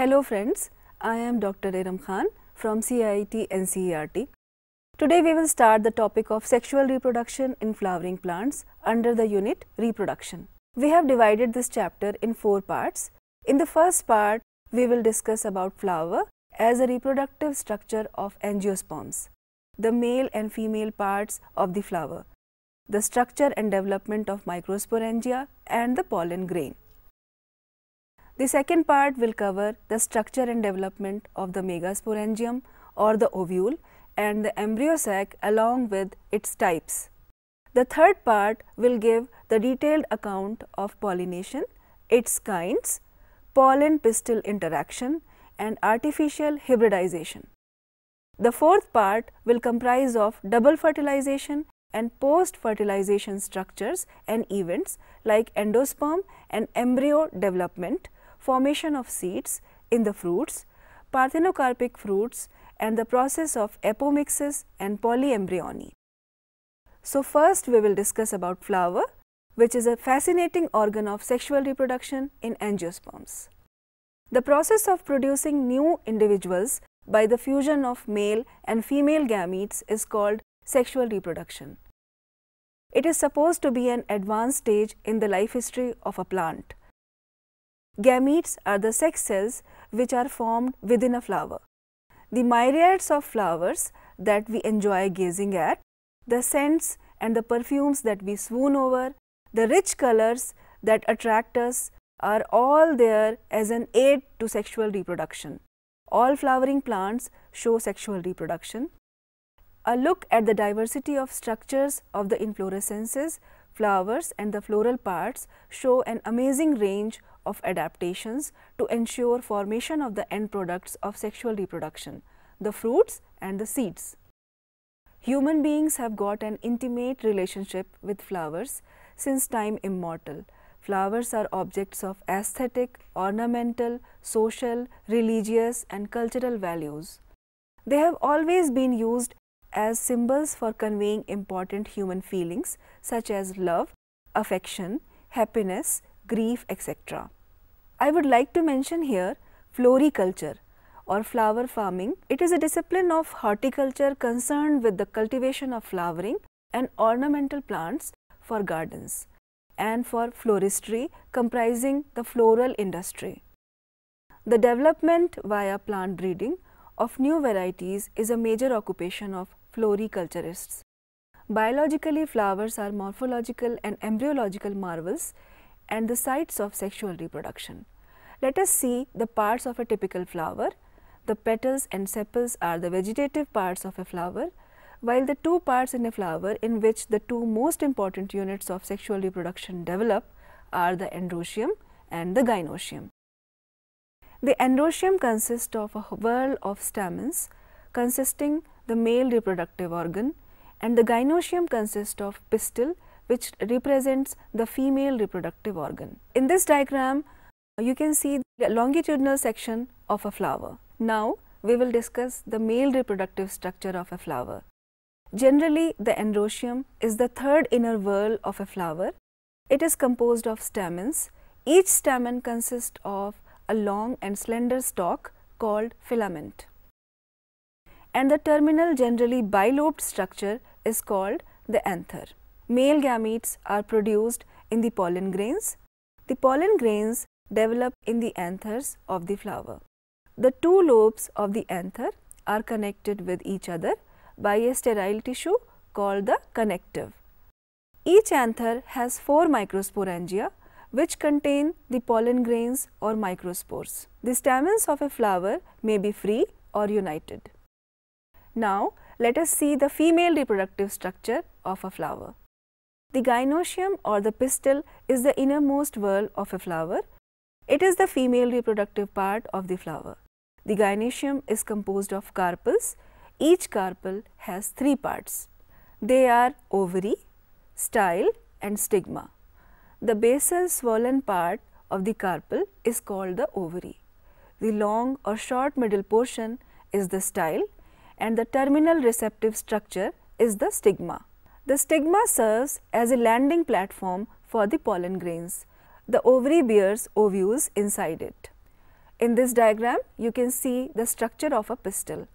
Hello friends, I am Dr. Iram Khan from CIT NCERT. Today we will start the topic of sexual reproduction in flowering plants under the unit reproduction. We have divided this chapter in four parts. In the first part, we will discuss about flower as a reproductive structure of angiosperms, the male and female parts of the flower, the structure and development of microsporangia and the pollen grain. The second part will cover the structure and development of the megasporangium or the ovule and the embryo sac along with its types. The third part will give the detailed account of pollination, its kinds, pollen-pistil interaction and artificial hybridization. The fourth part will comprise of double fertilization and post-fertilization structures and events like endosperm and embryo development, formation of seeds in the fruits, parthenocarpic fruits and the process of apomixis and polyembryony. So, first we will discuss about flower which is a fascinating organ of sexual reproduction in angiosperms. The process of producing new individuals by the fusion of male and female gametes is called sexual reproduction. It is supposed to be an advanced stage in the life history of a plant. Gametes are the sex cells which are formed within a flower. The myriads of flowers that we enjoy gazing at, the scents and the perfumes that we swoon over, the rich colors that attract us are all there as an aid to sexual reproduction. All flowering plants show sexual reproduction. A look at the diversity of structures of the inflorescences flowers and the floral parts show an amazing range of adaptations to ensure formation of the end products of sexual reproduction, the fruits and the seeds. Human beings have got an intimate relationship with flowers since time immortal. Flowers are objects of aesthetic, ornamental, social, religious and cultural values. They have always been used as symbols for conveying important human feelings such as love, affection, happiness, grief, etc. I would like to mention here floriculture or flower farming. It is a discipline of horticulture concerned with the cultivation of flowering and ornamental plants for gardens and for floristry comprising the floral industry. The development via plant breeding of new varieties is a major occupation of floriculturists. Biologically, flowers are morphological and embryological marvels and the sites of sexual reproduction. Let us see the parts of a typical flower. The petals and sepals are the vegetative parts of a flower, while the two parts in a flower in which the two most important units of sexual reproduction develop are the androecium and the gynosium. The androecium consists of a whorl of stamens consisting the male reproductive organ and the gynosium consists of pistil which represents the female reproductive organ. In this diagram, you can see the longitudinal section of a flower. Now, we will discuss the male reproductive structure of a flower. Generally, the androecium is the third inner whorl of a flower. It is composed of stamens. Each stamen consists of a long and slender stalk called filament and the terminal generally bilobed structure is called the anther. Male gametes are produced in the pollen grains. The pollen grains develop in the anthers of the flower. The two lobes of the anther are connected with each other by a sterile tissue called the connective. Each anther has four microsporangia which contain the pollen grains or microspores. The stamens of a flower may be free or united. Now, let us see the female reproductive structure of a flower. The gynosium or the pistil is the innermost whorl of a flower. It is the female reproductive part of the flower. The gynosium is composed of carpels. Each carpel has three parts. They are ovary, style and stigma. The basal swollen part of the carpel is called the ovary. The long or short middle portion is the style and the terminal receptive structure is the stigma. The stigma serves as a landing platform for the pollen grains. The ovary bears ovules inside it. In this diagram, you can see the structure of a pistil.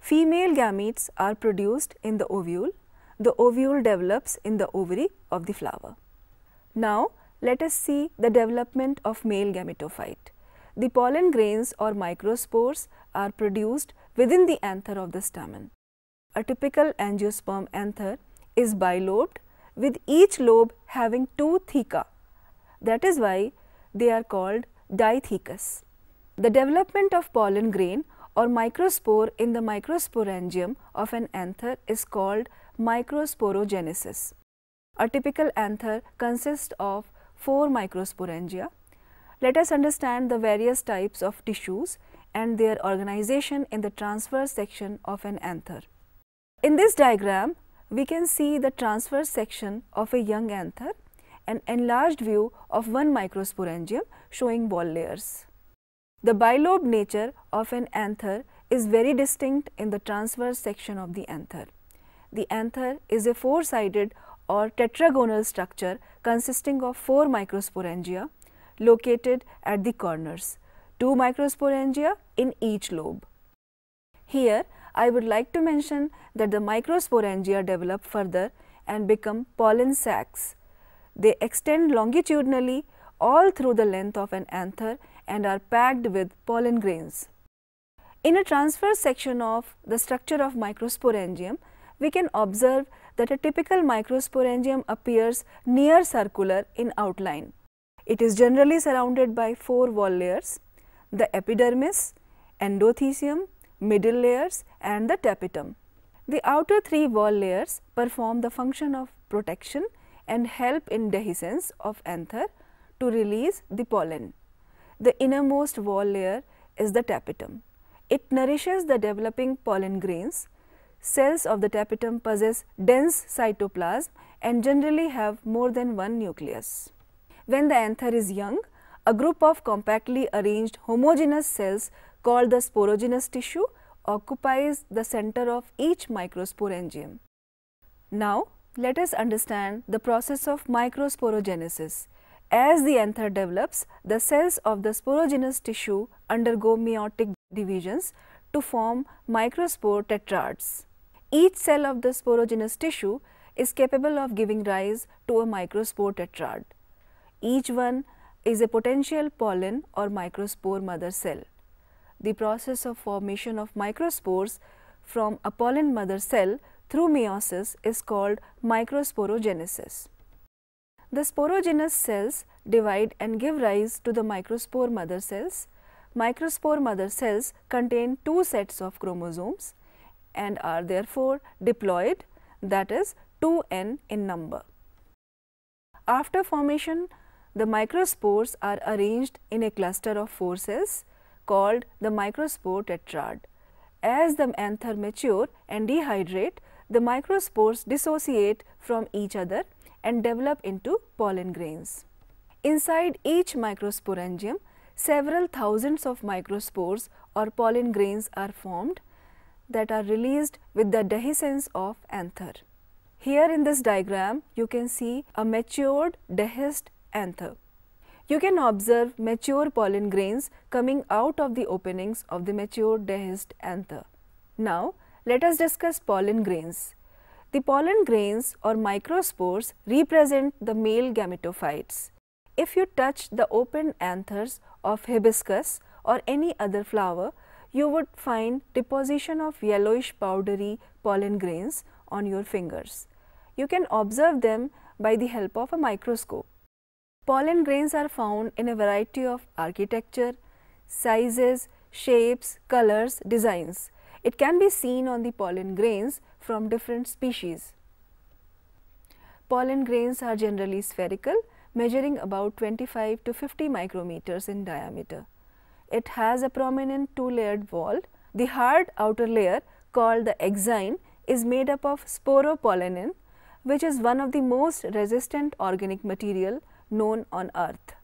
Female gametes are produced in the ovule. The ovule develops in the ovary of the flower. Now, let us see the development of male gametophyte. The pollen grains or microspores are produced within the anther of the stamen. A typical angiosperm anther is bilobed with each lobe having two theca. That is why they are called dithecus. The development of pollen grain or microspore in the microsporangium of an anther is called microsporogenesis. A typical anther consists of four microsporangia. Let us understand the various types of tissues and their organization in the transverse section of an anther. In this diagram, we can see the transverse section of a young anther, an enlarged view of one microsporangium showing wall layers. The bilobe nature of an anther is very distinct in the transverse section of the anther. The anther is a four-sided or tetragonal structure consisting of four microsporangia located at the corners 2 microsporangia in each lobe. Here, I would like to mention that the microsporangia develop further and become pollen sacs. They extend longitudinally all through the length of an anther and are packed with pollen grains. In a transverse section of the structure of microsporangium, we can observe that a typical microsporangium appears near circular in outline. It is generally surrounded by four wall layers the epidermis, endothesium, middle layers and the tapetum. The outer three wall layers perform the function of protection and help in dehiscence of anther to release the pollen. The innermost wall layer is the tapetum. It nourishes the developing pollen grains. Cells of the tapetum possess dense cytoplasm and generally have more than one nucleus. When the anther is young, a group of compactly arranged homogeneous cells called the sporogenous tissue occupies the center of each microsporangium. Now, let us understand the process of microsporogenesis. As the anther develops, the cells of the sporogenous tissue undergo meiotic divisions to form microspore tetrads. Each cell of the sporogenous tissue is capable of giving rise to a microspore tetrad. Each one is a potential pollen or microspore mother cell. The process of formation of microspores from a pollen mother cell through meiosis is called microsporogenesis. The sporogenous cells divide and give rise to the microspore mother cells. Microspore mother cells contain two sets of chromosomes and are therefore diploid that is 2n in number. After formation the microspores are arranged in a cluster of four cells called the microspore tetrad. As the anther mature and dehydrate, the microspores dissociate from each other and develop into pollen grains. Inside each microsporangium, several thousands of microspores or pollen grains are formed that are released with the dehiscence of anther. Here in this diagram, you can see a matured dehisced anther. You can observe mature pollen grains coming out of the openings of the mature dehisced anther. Now, let us discuss pollen grains. The pollen grains or microspores represent the male gametophytes. If you touch the open anthers of hibiscus or any other flower, you would find deposition of yellowish powdery pollen grains on your fingers. You can observe them by the help of a microscope. Pollen grains are found in a variety of architecture, sizes, shapes, colors, designs. It can be seen on the pollen grains from different species. Pollen grains are generally spherical, measuring about 25 to 50 micrometers in diameter. It has a prominent two-layered wall. The hard outer layer called the exine is made up of sporopollenin, which is one of the most resistant organic material known on earth.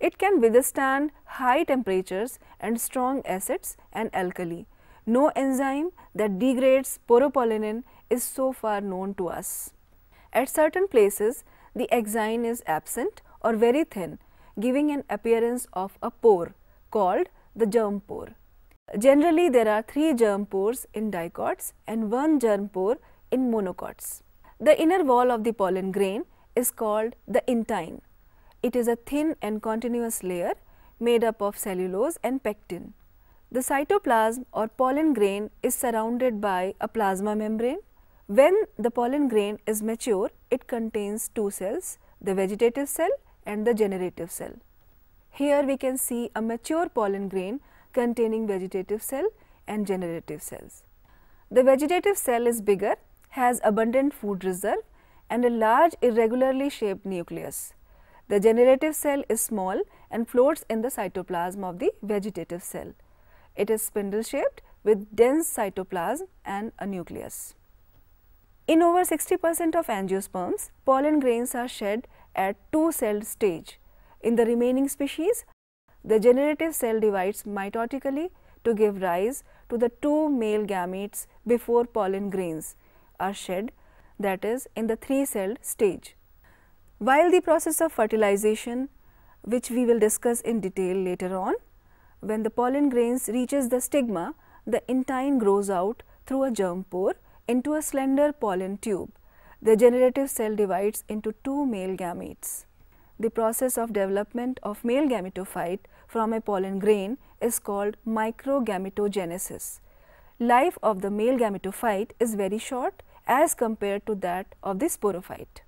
It can withstand high temperatures and strong acids and alkali. No enzyme that degrades poropollenin is so far known to us. At certain places, the exine is absent or very thin, giving an appearance of a pore called the germ pore. Generally, there are three germ pores in dicots and one germ pore in monocots. The inner wall of the pollen grain is called the intine. It is a thin and continuous layer made up of cellulose and pectin. The cytoplasm or pollen grain is surrounded by a plasma membrane. When the pollen grain is mature, it contains two cells, the vegetative cell and the generative cell. Here we can see a mature pollen grain containing vegetative cell and generative cells. The vegetative cell is bigger, has abundant food reserve and a large irregularly shaped nucleus. The generative cell is small and floats in the cytoplasm of the vegetative cell. It is spindle shaped with dense cytoplasm and a nucleus. In over 60 percent of angiosperms, pollen grains are shed at 2 cell stage. In the remaining species, the generative cell divides mitotically to give rise to the two male gametes before pollen grains are shed that is in the three celled stage. While the process of fertilization which we will discuss in detail later on, when the pollen grains reaches the stigma, the intine grows out through a germ pore into a slender pollen tube. The generative cell divides into two male gametes. The process of development of male gametophyte from a pollen grain is called microgametogenesis. Life of the male gametophyte is very short as compared to that of the sporophyte.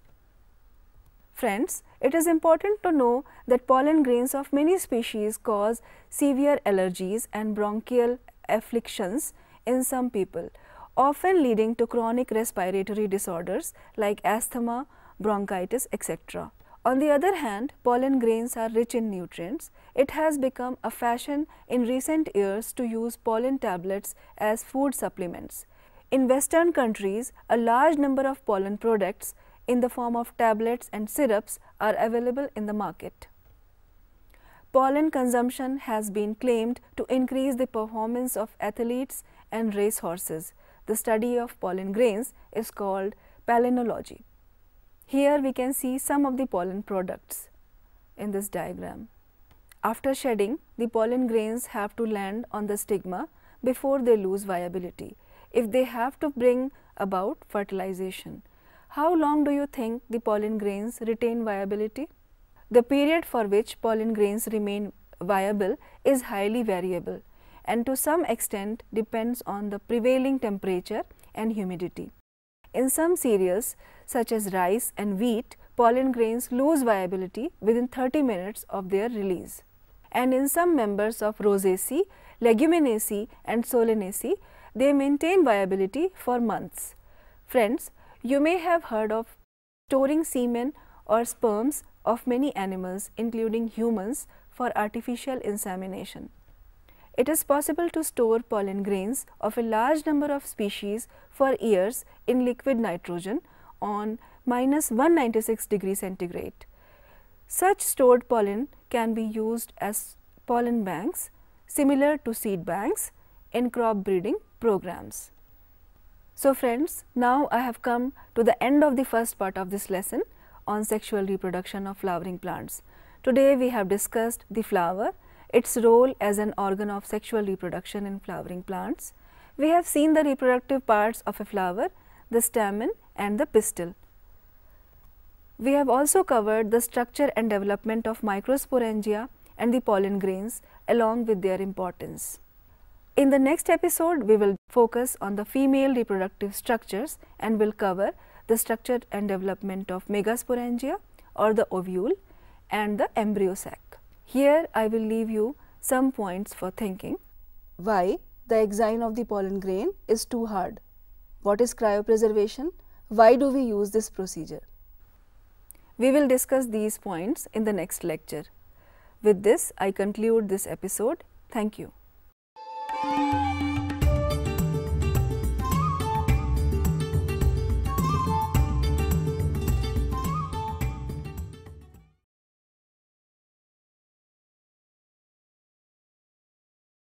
Friends, it is important to know that pollen grains of many species cause severe allergies and bronchial afflictions in some people, often leading to chronic respiratory disorders like asthma, bronchitis, etc. On the other hand, pollen grains are rich in nutrients. It has become a fashion in recent years to use pollen tablets as food supplements. In Western countries, a large number of pollen products in the form of tablets and syrups are available in the market. Pollen consumption has been claimed to increase the performance of athletes and race horses. The study of pollen grains is called palynology. Here we can see some of the pollen products in this diagram. After shedding, the pollen grains have to land on the stigma before they lose viability if they have to bring about fertilization. How long do you think the pollen grains retain viability? The period for which pollen grains remain viable is highly variable and to some extent depends on the prevailing temperature and humidity. In some cereals such as rice and wheat, pollen grains lose viability within 30 minutes of their release. And in some members of Rosaceae, Leguminaceae and Solanaceae, they maintain viability for months. Friends, you may have heard of storing semen or sperms of many animals including humans for artificial insemination. It is possible to store pollen grains of a large number of species for years in liquid nitrogen on minus 196 degree centigrade. Such stored pollen can be used as pollen banks similar to seed banks in crop breeding programs. So friends, now I have come to the end of the first part of this lesson on sexual reproduction of flowering plants. Today we have discussed the flower, its role as an organ of sexual reproduction in flowering plants. We have seen the reproductive parts of a flower, the stamen and the pistil. We have also covered the structure and development of microsporangia and the pollen grains along with their importance. In the next episode, we will focus on the female reproductive structures and will cover the structure and development of megasporangia or the ovule and the embryo sac. Here, I will leave you some points for thinking. Why the exine of the pollen grain is too hard? What is cryopreservation? Why do we use this procedure? We will discuss these points in the next lecture. With this, I conclude this episode. Thank you. Música